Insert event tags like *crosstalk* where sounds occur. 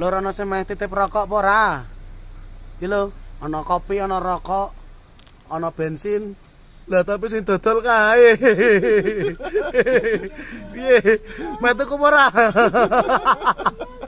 Loro ana sing meh titip rokok apa ora? Iki lho, ana kopi, ana rokok, ana bensin. Lah tapi sing dodol kae. *laughs* Piye? Metu ku ora? *laughs*